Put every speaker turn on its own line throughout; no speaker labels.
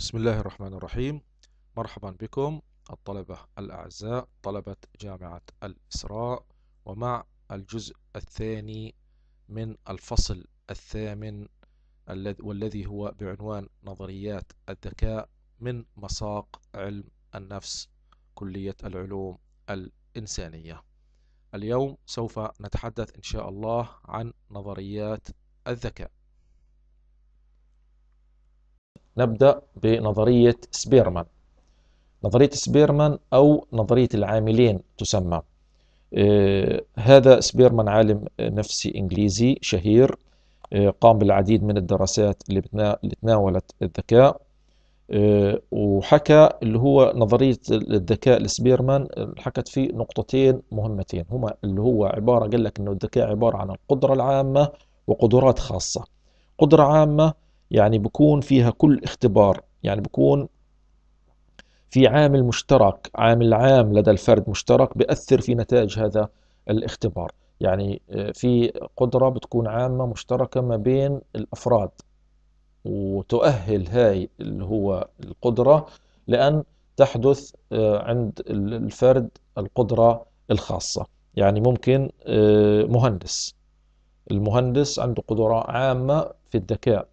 بسم الله الرحمن الرحيم مرحبا بكم الطلبة الأعزاء طلبة جامعة الإسراء ومع الجزء الثاني من الفصل الثامن والذي هو بعنوان نظريات الذكاء من مساق علم النفس كلية العلوم الإنسانية اليوم سوف نتحدث إن شاء الله عن نظريات الذكاء نبدأ بنظرية سبيرمان نظرية سبيرمان أو نظرية العاملين تسمى آه، هذا سبيرمان عالم نفسي إنجليزي شهير آه، قام بالعديد من الدراسات اللي تناولت الذكاء آه، وحكى اللي هو نظرية الذكاء لسبيرمان حكت فيه نقطتين مهمتين هما اللي هو عبارة قال لك أنه الذكاء عبارة عن القدرة العامة وقدرات خاصة قدرة عامة يعني بكون فيها كل اختبار يعني بكون في عامل مشترك عامل عام لدى الفرد مشترك بأثر في نتائج هذا الاختبار يعني آه، في قدرة بتكون عامة مشتركة ما بين الأفراد وتؤهل هاي اللي هو القدرة لأن تحدث آه، عند الفرد القدرة الخاصة يعني ممكن آه، مهندس المهندس عنده قدرة عامة في الذكاء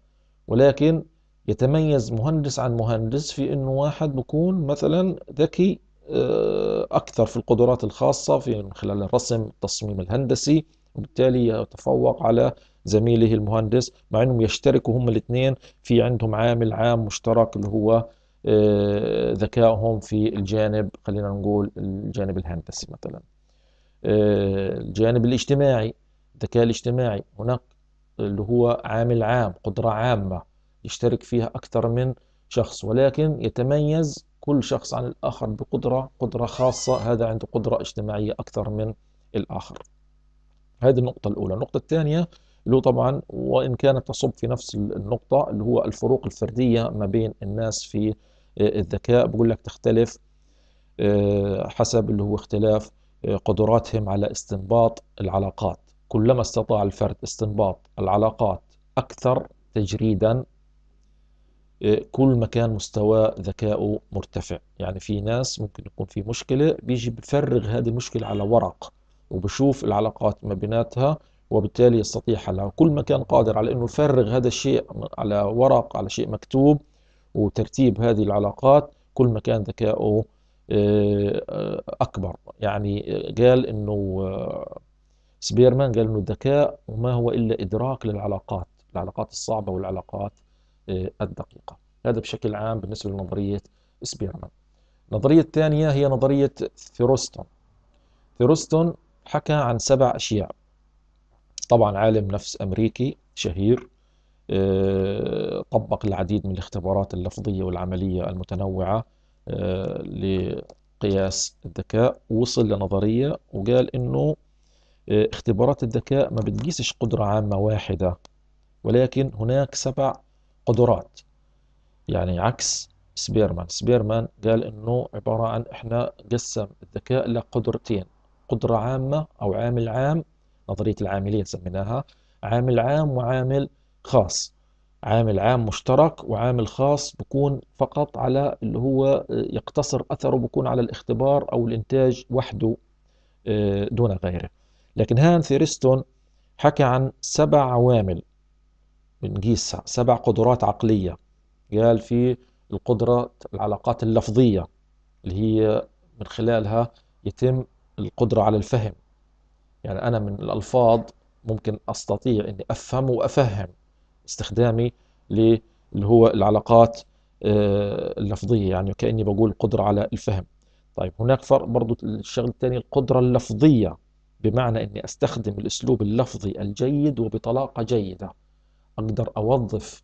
ولكن يتميز مهندس عن مهندس في انه واحد بكون مثلا ذكي آه، اكثر في القدرات الخاصه في من خلال الرسم التصميم الهندسي وبالتالي يتفوق على زميله المهندس مع انهم يشتركوا هم الاثنين في عندهم عامل عام مشترك اللي هو آه، ذكائهم في الجانب خلينا نقول الجانب الهندسي مثلا آه، الجانب الاجتماعي الذكاء الاجتماعي هناك اللي هو عامل عام قدرة عامة يشترك فيها أكثر من شخص ولكن يتميز كل شخص عن الآخر بقدرة قدرة خاصة هذا عنده قدرة اجتماعية أكثر من الآخر هذه النقطة الأولى النقطة الثانية اللي هو طبعا وإن كانت تصب في نفس النقطة اللي هو الفروق الفردية ما بين الناس في آه، الذكاء بقول لك تختلف آه، حسب اللي هو اختلاف آه، قدراتهم على استنباط العلاقات كلما استطاع الفرد استنباط العلاقات أكثر تجريدا آه، كل ما كان مستوى ذكائه مرتفع يعني في ناس ممكن يكون في مشكلة بيجي بفرغ هذه المشكلة على ورق وبشوف العلاقات ما بيناتها وبالتالي يستطيع حلها كل ما كان قادر على أنه يفرغ هذا الشيء على ورق على شيء مكتوب وترتيب هذه العلاقات كل ما كان ذكائه آه، آه، أكبر يعني قال أنه سبيرمان قال انه الذكاء وما هو الا ادراك للعلاقات العلاقات الصعبه والعلاقات آه، الدقيقه هذا بشكل عام بالنسبه لنظريه سبيرمان النظريه الثانيه هي نظريه ثيروستون ثيروستون حكى عن سبع اشياء طبعا عالم نفس امريكي شهير آه، طبق العديد من الاختبارات اللفظيه والعمليه المتنوعه آه، لقياس الذكاء وصل لنظريه وقال انه اختبارات الذكاء ما بتقيسش قدرة عامة واحدة ولكن هناك سبع قدرات يعني عكس سبيرمان سبيرمان قال انه عبارة عن احنا قسم الذكاء لقدرتين قدرة عامة او عامل عام نظرية العاملية سميناها عامل عام وعامل خاص عامل عام مشترك وعامل خاص بكون فقط على اللي هو آه، يقتصر أثره بكون على الاختبار أو الإنتاج وحده آه، دون غيره لكن هان ثيرستون حكى عن سبع عوامل بنقيسها سبع قدرات عقلية قال في القدرة العلاقات اللفظية اللي هي من خلالها يتم القدرة على الفهم يعني أنا من الألفاظ ممكن أستطيع أني أفهم وأفهم استخدامي اللي هو العلاقات آه، اللفظية يعني كأني بقول قدرة على الفهم طيب هناك فرق برضو الشغل الثاني القدرة اللفظية بمعنى أني أستخدم الأسلوب اللفظي الجيد وبطلاقة جيدة أقدر أوظف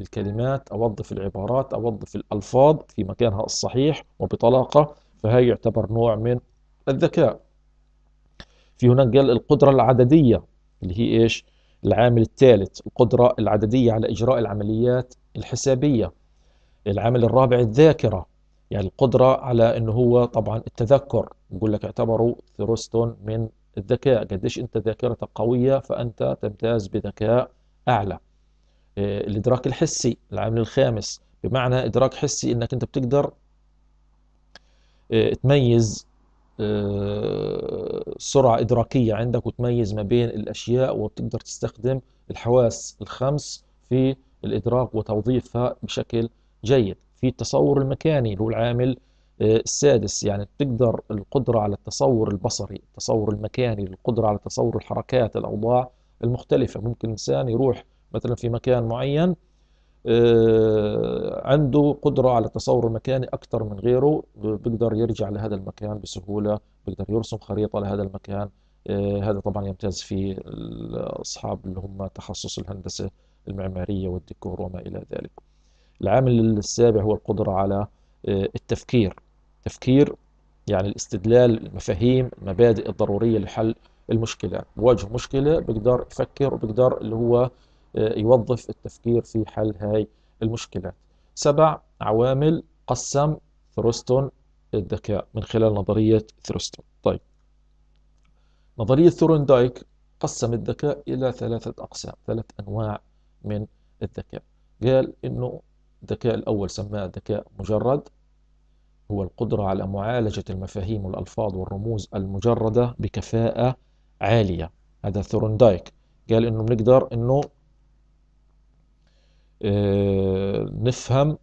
الكلمات أوظف العبارات أوظف الألفاظ في مكانها الصحيح وبطلاقة فهي يعتبر نوع من الذكاء في هناك قال القدرة العددية اللي هي إيش العامل الثالث القدرة العددية على إجراء العمليات الحسابية العامل الرابع الذاكرة يعني القدرة على أنه هو طبعا التذكر يقول لك اعتبروا ثروستون من الذكاء قديش انت ذاكرتك قويه فانت تمتاز بذكاء اعلى آه، الادراك الحسي العامل الخامس بمعنى ادراك حسي انك انت بتقدر آه، تميز آه، سرعة إدراكية عندك وتميز ما بين الأشياء وبتقدر تستخدم الحواس الخمس في الإدراك وتوظيفها بشكل جيد في التصور المكاني اللي هو العامل السادس يعني بتقدر القدرة على التصور البصري التصور المكاني القدرة على تصور الحركات الأوضاع المختلفة ممكن إنسان يروح مثلا في مكان معين آه، عنده قدرة على التصور المكاني أكثر من غيره بيقدر يرجع لهذا المكان بسهولة بيقدر يرسم خريطة لهذا المكان آه، هذا طبعا يمتاز فيه أصحاب اللي هم تخصص الهندسة المعمارية والديكور وما إلى ذلك العامل السابع هو القدرة على آه، التفكير تفكير يعني الاستدلال المفاهيم المبادئ الضرورية لحل المشكلة بواجه مشكلة بقدر يفكر وبقدر اللي هو آه، يوظف التفكير في حل هاي المشكلة سبع عوامل قسم ثروستون الذكاء من خلال نظرية ثروستون طيب نظرية ثورندايك قسم الذكاء إلى ثلاثة أقسام ثلاث أنواع من الذكاء قال إنه الذكاء الأول سماه ذكاء مجرد هو القدرة على معالجة المفاهيم والألفاظ والرموز المجردة بكفاءة عالية هذا ثورندايك قال إنه بنقدر إنه آه، نفهم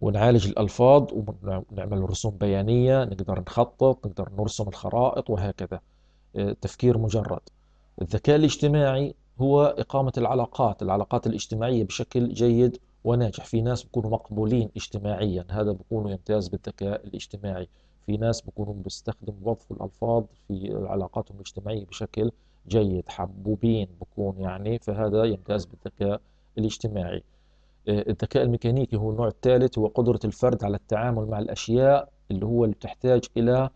ونعالج الألفاظ ونعمل رسوم بيانية نقدر نخطط نقدر نرسم الخرائط وهكذا آه، تفكير مجرد الذكاء الاجتماعي هو إقامة العلاقات العلاقات الاجتماعية بشكل جيد وناجح في ناس بيكونوا مقبولين اجتماعيا هذا بكونوا يمتاز بالذكاء الاجتماعي في ناس بيكونوا بيستخدموا وظف الألفاظ في علاقاتهم الاجتماعية بشكل جيد حبوبين بكون يعني فهذا يمتاز بالذكاء الاجتماعي آه، الذكاء الميكانيكي هو النوع الثالث هو قدرة الفرد على التعامل مع الأشياء اللي هو اللي بتحتاج إلى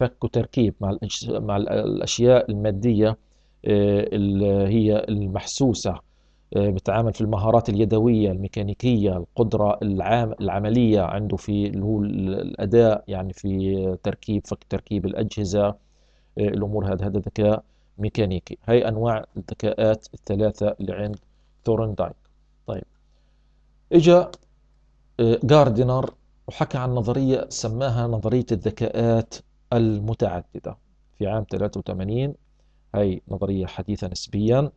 فك وتركيب مع مع الأشياء المادية آه، اللي هي المحسوسة آه، بتعامل في المهارات اليدويه الميكانيكيه القدره العام العمليه عنده في اللي هو الاداء يعني في تركيب فك تركيب الاجهزه آه، الامور هذا هذا ذكاء ميكانيكي هاي انواع الذكاءات الثلاثه اللي عند ثورندايك طيب اجا آه، جاردنر وحكى عن نظريه سماها نظريه الذكاءات المتعدده في عام 83 هاي نظريه حديثه نسبيا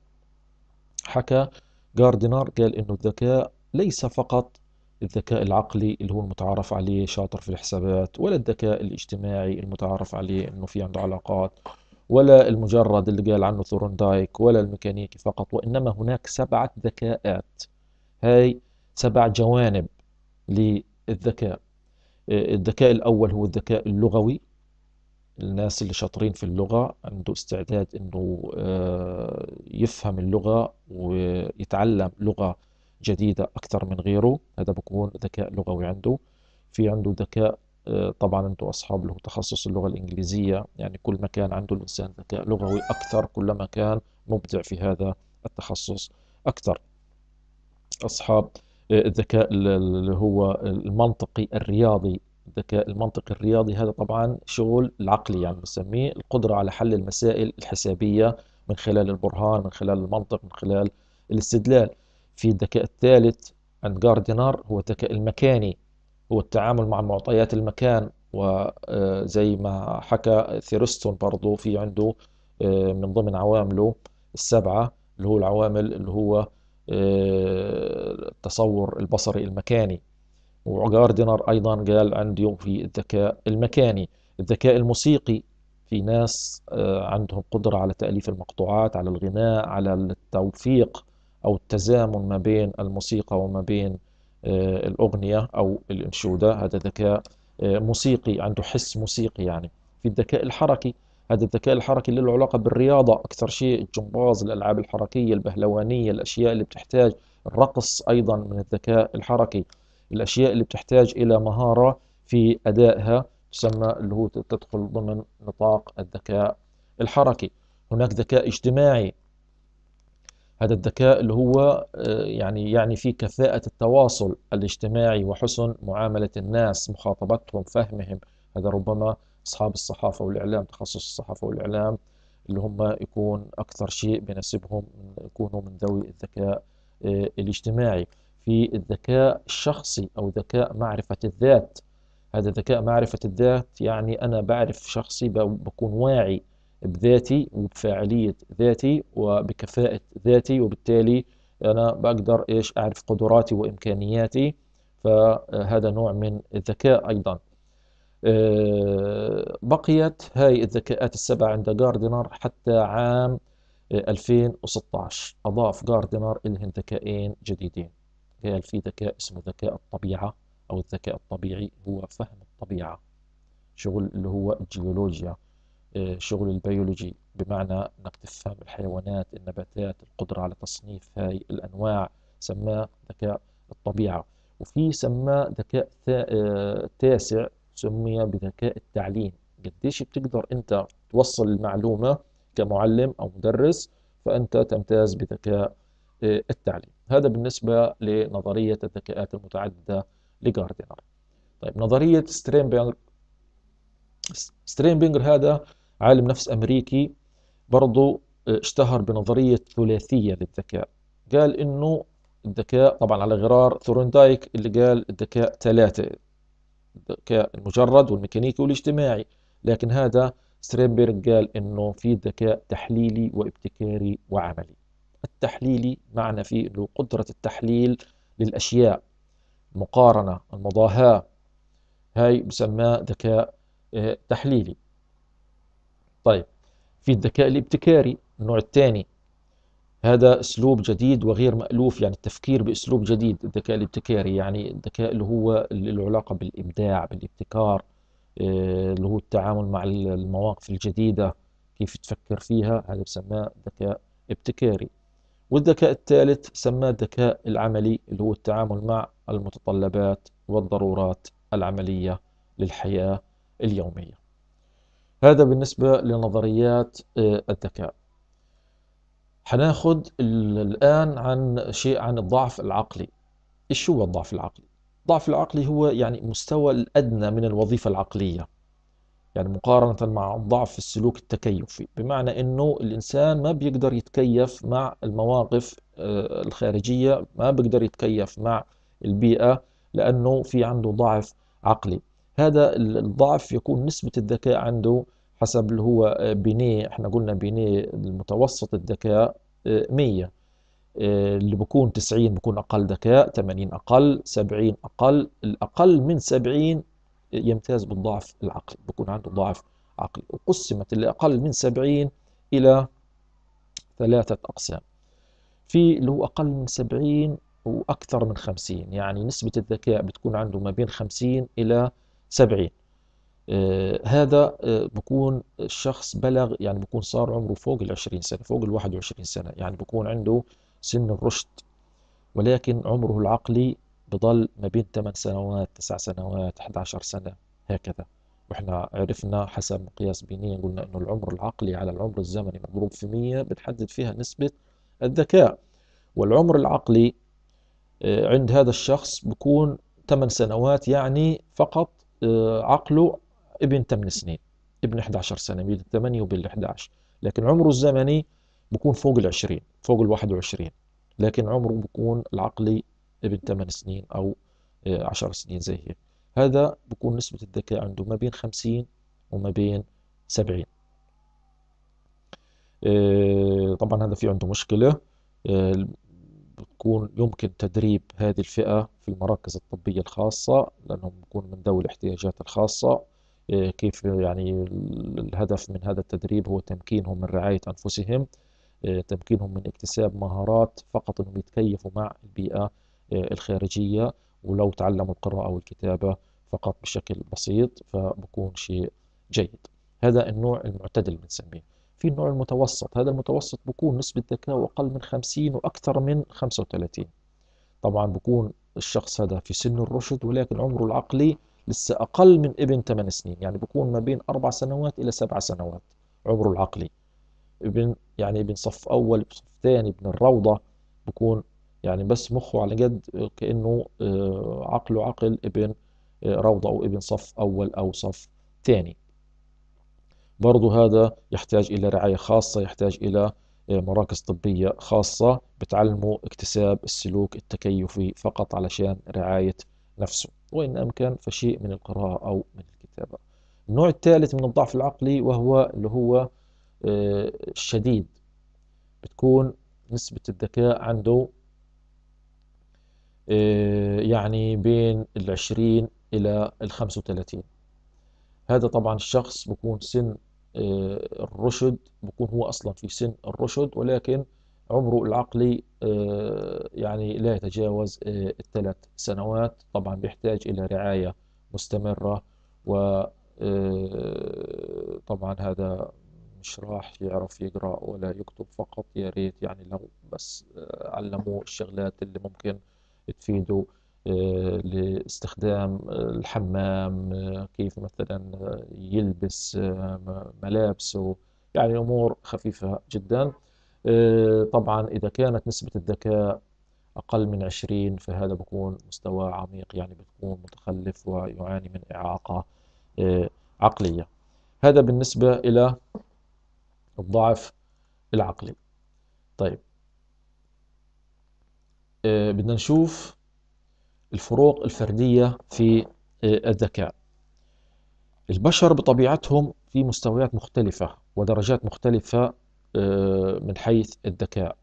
حكى جاردينر قال انه الذكاء ليس فقط الذكاء العقلي اللي هو المتعارف عليه شاطر في الحسابات ولا الذكاء الاجتماعي المتعارف عليه انه في عنده علاقات ولا المجرد اللي قال عنه ثورندايك ولا الميكانيكي فقط وإنما هناك سبعة ذكاءات هاي سبع جوانب للذكاء آه، الذكاء الأول هو الذكاء اللغوي الناس اللي شاطرين في اللغة عنده استعداد انه آه، يفهم اللغة ويتعلم لغة جديدة أكثر من غيره هذا بكون ذكاء لغوي عنده في عنده ذكاء آه، طبعا أنتم أصحاب له تخصص اللغة الإنجليزية يعني كل ما كان عنده الإنسان ذكاء لغوي أكثر كلما كان مبدع في هذا التخصص أكثر أصحاب آه، الذكاء اللي هو المنطقي الرياضي الذكاء المنطقي الرياضي هذا طبعا شغل العقلي يعني بنسميه القدرة على حل المسائل الحسابية من خلال البرهان من خلال المنطق من خلال الاستدلال في الذكاء الثالث عند جاردينر هو الذكاء المكاني هو التعامل مع معطيات المكان وزي آه، ما حكى ثيرستون برضه في عنده آه، من ضمن عوامله السبعة اللي هو العوامل اللي هو آه، التصور البصري المكاني وغاردنر أيضا قال عندي في الذكاء المكاني الذكاء الموسيقي في ناس آه، عندهم قدرة على تأليف المقطوعات على الغناء على التوفيق أو التزامن ما بين الموسيقى وما بين آه، الأغنية أو الإنشودة هذا ذكاء آه، موسيقي عنده حس موسيقي يعني في الذكاء الحركي هذا الذكاء الحركي اللي له علاقة بالرياضة أكثر شيء الجمباز الألعاب الحركية البهلوانية الأشياء اللي بتحتاج الرقص أيضا من الذكاء الحركي الأشياء اللي بتحتاج إلى مهارة في أدائها تسمى اللي هو تدخل ضمن نطاق الذكاء الحركي هناك ذكاء اجتماعي هذا الذكاء اللي هو آه، يعني يعني في كفاءة التواصل الاجتماعي وحسن معاملة الناس مخاطبتهم فهمهم هذا ربما أصحاب الصحافة والإعلام تخصص الصحافة والإعلام اللي هم يكون أكثر شيء بيناسبهم يكونوا من ذوي الذكاء آه، الاجتماعي في الذكاء الشخصي أو ذكاء معرفة الذات هذا ذكاء معرفة الذات يعني أنا بعرف شخصي بكون واعي بذاتي وبفاعلية ذاتي وبكفاءة ذاتي وبالتالي أنا بقدر إيش أعرف قدراتي وإمكانياتي فهذا نوع من الذكاء أيضا آه، بقيت هاي الذكاءات السبع عند جاردنر حتى عام 2016 آه، أضاف جاردنر إلهن ذكائين جديدين الذكاء في ذكاء اسمه ذكاء الطبيعة أو الذكاء الطبيعي هو فهم الطبيعة شغل اللي هو الجيولوجيا آه، شغل البيولوجي بمعنى أنك تفهم الحيوانات النباتات القدرة على تصنيف هاي الأنواع سماه ذكاء الطبيعة وفي سماه ذكاء آه، تاسع سمي بذكاء التعليم قديش بتقدر أنت توصل المعلومة كمعلم أو مدرس فأنت تمتاز بذكاء آه، التعليم هذا بالنسبة لنظرية الذكاءات المتعددة لجاردنر طيب نظرية ستريمبينغ ستريمبينغر هذا عالم نفس أمريكي برضو آه، اشتهر بنظرية ثلاثية للذكاء قال إنه الذكاء طبعا على غرار ثورندايك اللي قال الذكاء ثلاثة الذكاء المجرد والميكانيكي والاجتماعي لكن هذا ستريمبرغ قال إنه في ذكاء تحليلي وابتكاري وعملي التحليلي معنى في له قدرة التحليل للأشياء المقارنة المضاهاة هاي بسماه ذكاء آه، تحليلي طيب في الذكاء الابتكاري النوع الثاني هذا اسلوب جديد وغير مألوف يعني التفكير باسلوب جديد الذكاء الابتكاري يعني الذكاء اللي هو علاقه بالابداع بالابتكار آه، اللي هو التعامل مع المواقف الجديدة كيف تفكر فيها هذا بسماه ذكاء ابتكاري والذكاء الثالث سماه الذكاء العملي اللي هو التعامل مع المتطلبات والضرورات العملية للحياة اليومية هذا بالنسبة لنظريات آه، الذكاء حناخد الآن عن شيء عن الضعف العقلي إيش هو الضعف العقلي؟ الضعف العقلي هو يعني مستوى الأدنى من الوظيفة العقلية يعني مقارنة مع ضعف السلوك التكيفي بمعنى أنه الإنسان ما بيقدر يتكيف مع المواقف آه، الخارجية ما بيقدر يتكيف مع البيئة لأنه في عنده ضعف عقلي هذا الضعف يكون نسبة الذكاء عنده حسب اللي هو بينيه آه، احنا قلنا بينيه المتوسط الذكاء 100 آه، اللي بكون 90 بكون أقل ذكاء 80 أقل 70 أقل الأقل من 70 يمتاز بالضعف العقلي بكون عنده ضعف عقلي وقسمت اللي أقل من سبعين إلى ثلاثة أقسام في اللي هو أقل من سبعين وأكثر من خمسين يعني نسبة الذكاء بتكون عنده ما بين خمسين إلى سبعين آه هذا آه بكون الشخص بلغ يعني بكون صار عمره فوق العشرين سنة فوق الواحد وعشرين سنة يعني بكون عنده سن الرشد ولكن عمره العقلي تظل ما بين 8 سنوات 9 سنوات 11 سنة هكذا واحنا عرفنا حسب مقياس بينية قلنا انه العمر العقلي على العمر الزمني مضروب في 100 بتحدد فيها نسبة الذكاء والعمر العقلي آه، عند هذا الشخص بكون 8 سنوات يعني فقط آه، عقله ابن 8 سنين ابن 11 سنة بين 8 وبين 11 لكن عمره الزمني بكون فوق ال 20 فوق ال 21 لكن عمره بكون العقلي ابن 8 سنين أو 10 آه، سنين زي هيك هذا بكون نسبة الذكاء عنده ما بين 50 وما بين 70 آه، طبعا هذا في عنده مشكلة آه، بتكون يمكن تدريب هذه الفئة في المراكز الطبية الخاصة لأنهم بيكونوا من ذوي الاحتياجات الخاصة كيف يعني الهدف من هذا التدريب هو تمكينهم من رعاية أنفسهم تمكينهم من اكتساب مهارات فقط أنهم يتكيفوا مع البيئة آه، الخارجية ولو تعلموا القراءة والكتابة فقط بشكل بسيط فبكون شيء جيد هذا النوع المعتدل بنسميه في النوع المتوسط هذا المتوسط بكون نسبة ذكاء أقل من 50 وأكثر من 35 طبعا بكون الشخص هذا في سن الرشد ولكن عمره العقلي لسه أقل من ابن 8 سنين يعني بكون ما بين أربع سنوات إلى سبع سنوات عمره العقلي ابن يعني ابن صف أول صف ثاني ابن الروضة بكون يعني بس مخه على جد كأنه آه، عقله عقل ابن آه، روضة أو ابن صف أول أو صف ثاني برضه هذا يحتاج إلى رعاية خاصة يحتاج إلى آه، مراكز طبية خاصة بتعلمه اكتساب السلوك التكيفي فقط علشان رعاية نفسه وإن أمكن فشيء من القراءة أو من الكتابة النوع الثالث من الضعف العقلي وهو اللي هو الشديد بتكون نسبة الذكاء عنده آه، يعني بين العشرين إلى الخمسة وثلاثين هذا طبعا الشخص بكون سن آه، الرشد بكون هو أصلا في سن الرشد ولكن عمره العقلي آه، يعني لا يتجاوز الثلاث سنوات طبعا بيحتاج إلى رعاية مستمرة و طبعا هذا مش راح يعرف يقرأ ولا يكتب فقط يا ريت يعني لو بس علموه الشغلات اللي ممكن تفيده آه، لاستخدام آه، الحمام آه، كيف مثلا يلبس ملابسه يعني أمور خفيفة جدا طبعا إذا كانت نسبة الذكاء أقل من 20 فهذا بكون مستوى عميق يعني بتكون متخلف ويعاني من إعاقة عقلية هذا بالنسبة إلى الضعف العقلي طيب آه، بدنا نشوف الفروق الفردية في آه، الذكاء البشر بطبيعتهم في مستويات مختلفة ودرجات مختلفة آه، من حيث الذكاء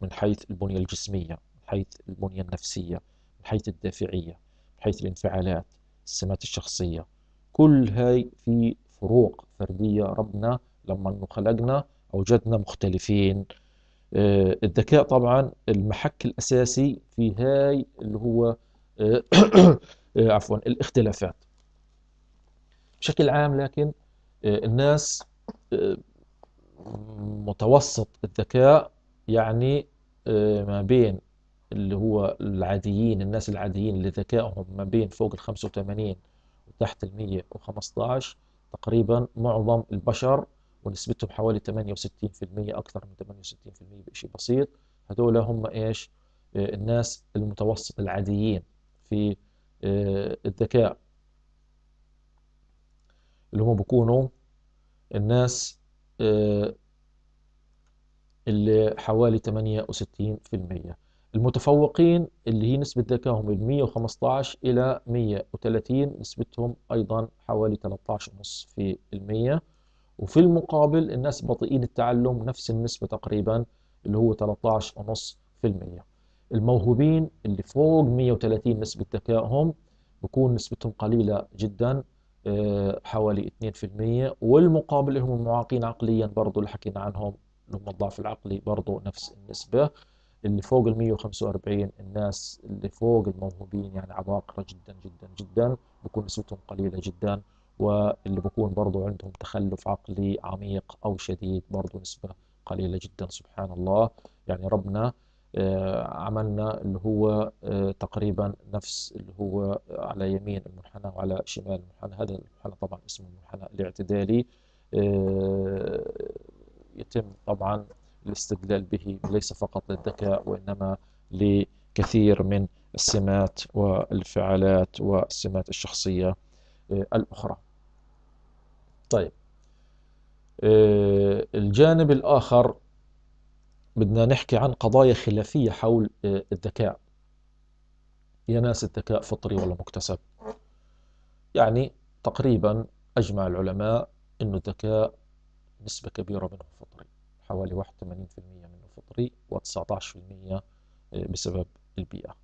من حيث البنية الجسمية من حيث البنية النفسية من حيث الدافعية من حيث الانفعالات السمات الشخصية كل هاي في فروق فردية ربنا لما خلقنا أوجدنا مختلفين آه، الذكاء طبعا المحك الأساسي في هاي اللي هو آه، آه، عفوا الاختلافات بشكل عام لكن الناس متوسط الذكاء يعني ما بين اللي هو العاديين الناس العاديين اللي ذكائهم ما بين فوق ال 85 وتحت ال 115 تقريبا معظم البشر ونسبتهم حوالي 68% أكثر من 68% بشيء بسيط هذول هم إيش آه، الناس المتوسط العاديين في آه، الذكاء اللي هم بيكونوا الناس آه، اللي حوالي 68% المتفوقين اللي هي نسبة ذكائهم من 115 إلى 130 نسبتهم أيضا حوالي 13.5% وفي المقابل الناس بطيئين التعلم نفس النسبة تقريبا اللي هو 13.5% الموهوبين اللي فوق 130 نسبة ذكائهم بكون نسبتهم قليلة جدا آه، حوالي 2% والمقابل اللي هم المعاقين عقليا برضو اللي حكينا عنهم اللي هم الضعف العقلي برضو نفس النسبة اللي فوق ال 145 الناس اللي فوق الموهوبين يعني عباقرة جدا جدا جدا بكون نسبتهم قليلة جدا واللي بكون برضو عندهم تخلف عقلي عميق أو شديد برضو نسبة قليلة جدا سبحان الله يعني ربنا آه، عملنا اللي هو آه، تقريبا نفس اللي هو على يمين المنحنى وعلى شمال المنحنى هذا المنحنى طبعا اسمه المنحنى الاعتدالي آه، يتم طبعا الاستدلال به ليس فقط للذكاء وإنما لكثير من السمات والانفعالات والسمات الشخصية الأخرى طيب آه، الجانب الآخر بدنا نحكي عن قضايا خلافية حول آه، الذكاء يا ناس الذكاء فطري ولا مكتسب يعني تقريبا أجمع العلماء أنه الذكاء نسبة كبيرة منه فطري حوالي 81% منه فطري و19% آه، بسبب البيئة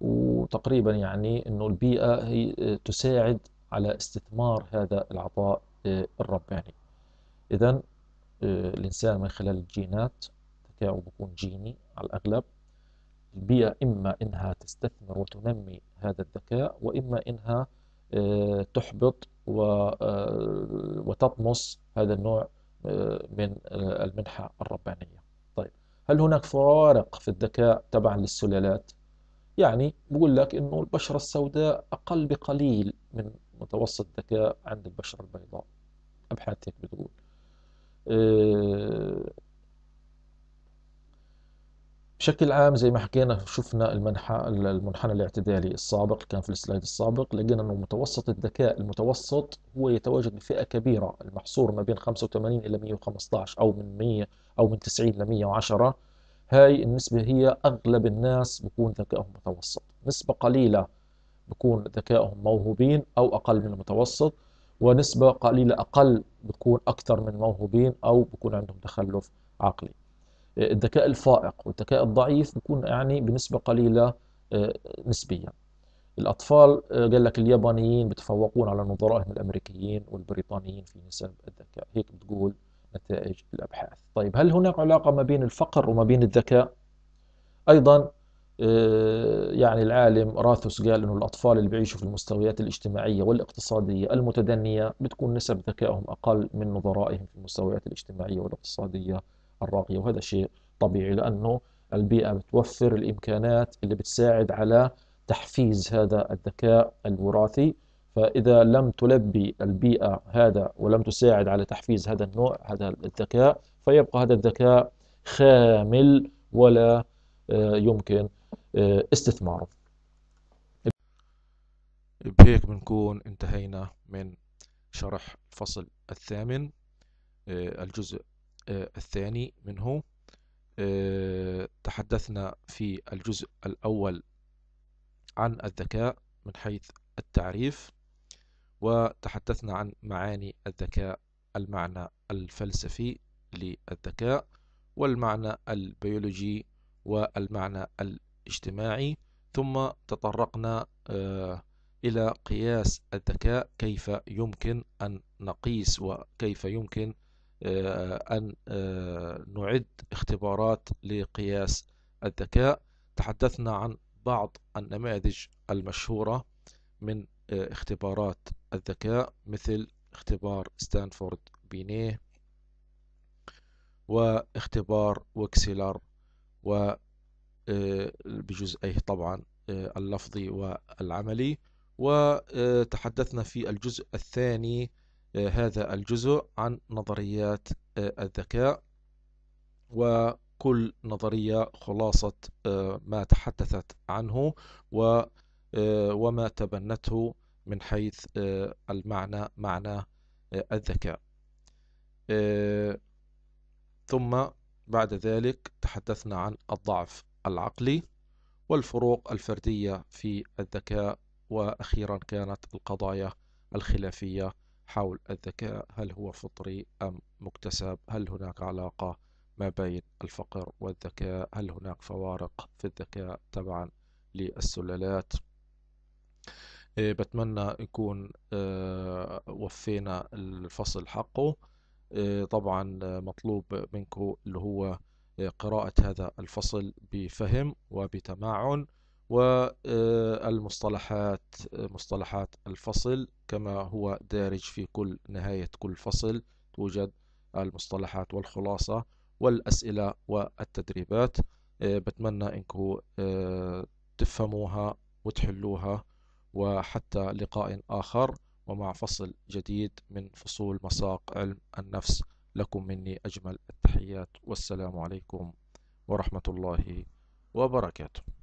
وتقريبا يعني أنه البيئة هي تساعد على استثمار هذا العطاء الرباني يعني. إذا آه، الإنسان من خلال الجينات ذكاؤه بيكون جيني على الأغلب البيئة إما إنها تستثمر وتنمي هذا الذكاء وإما إنها آه، تحبط آه، وتطمس هذا النوع من المنحة الربانية طيب هل هناك فوارق في الذكاء تبعا للسلالات؟ يعني بقول لك إنه البشرة السوداء أقل بقليل من متوسط ذكاء عند البشرة البيضاء أبحاث هيك بتقول آه، بشكل عام زي ما حكينا شفنا المنحى المنحنى الاعتدالي السابق كان في السلايد السابق لقينا انه متوسط الذكاء المتوسط هو يتواجد بفئه كبيره المحصور ما بين 85 الى 115 او من 100 او من 90 ل 110 هاي النسبه هي اغلب الناس بكون ذكائهم متوسط نسبه قليله بيكون ذكائهم موهوبين أو أقل من المتوسط ونسبة قليلة أقل بيكون أكثر من موهوبين أو بيكون عندهم تخلف عقلي آه، الذكاء الفائق والذكاء الضعيف بيكون يعني بنسبة قليلة آه، نسبيا الأطفال آه، قال لك اليابانيين بتفوقون على نظرائهم الأمريكيين والبريطانيين في نسب الذكاء هيك بتقول نتائج الأبحاث طيب هل هناك علاقة ما بين الفقر وما بين الذكاء؟ أيضا آه، يعني العالم راثوس قال انه الاطفال اللي بيعيشوا في المستويات الاجتماعيه والاقتصاديه المتدنيه بتكون نسب ذكائهم اقل من نظرائهم في المستويات الاجتماعيه والاقتصاديه الراقيه وهذا شيء طبيعي لانه البيئه بتوفر الامكانات اللي بتساعد على تحفيز هذا الذكاء الوراثي فاذا لم تلبي البيئه هذا ولم تساعد على تحفيز هذا النوع هذا الذكاء فيبقى هذا الذكاء خامل ولا آه، يمكن آه، استثماره بهيك بنكون انتهينا من شرح الفصل الثامن آه، الجزء الثاني منه تحدثنا في الجزء الأول عن الذكاء من حيث التعريف وتحدثنا عن معاني الذكاء المعنى الفلسفي للذكاء والمعنى البيولوجي والمعنى الاجتماعي ثم تطرقنا آه، إلى قياس الذكاء كيف يمكن أن نقيس وكيف يمكن آه، أن آه، نعد اختبارات لقياس الذكاء تحدثنا عن بعض النماذج المشهورة من اختبارات الذكاء مثل اختبار ستانفورد بينيه واختبار وكسلر وبجزئيه آه، طبعا آه، اللفظي والعملي وتحدثنا آه، في الجزء الثاني هذا الجزء عن نظريات الذكاء وكل نظرية خلاصة ما تحدثت عنه وما تبنته من حيث المعنى معنى الذكاء ثم بعد ذلك تحدثنا عن الضعف العقلي والفروق الفردية في الذكاء وأخيرا كانت القضايا الخلافية حول الذكاء هل هو فطري أم مكتسب هل هناك علاقة ما بين الفقر والذكاء هل هناك فوارق في الذكاء تبعا للسلالات إيه، بتمنى يكون آه، وفينا الفصل حقه آه، طبعا مطلوب منكم اللي هو آه، قراءة هذا الفصل بفهم وبتمعن والمصطلحات آه، مصطلحات الفصل كما هو دارج في كل نهاية كل فصل توجد المصطلحات والخلاصة والأسئلة والتدريبات بتمنى انكم تفهموها وتحلوها وحتى لقاء آخر ومع فصل جديد من فصول مساق علم النفس لكم مني أجمل التحيات والسلام عليكم ورحمة الله وبركاته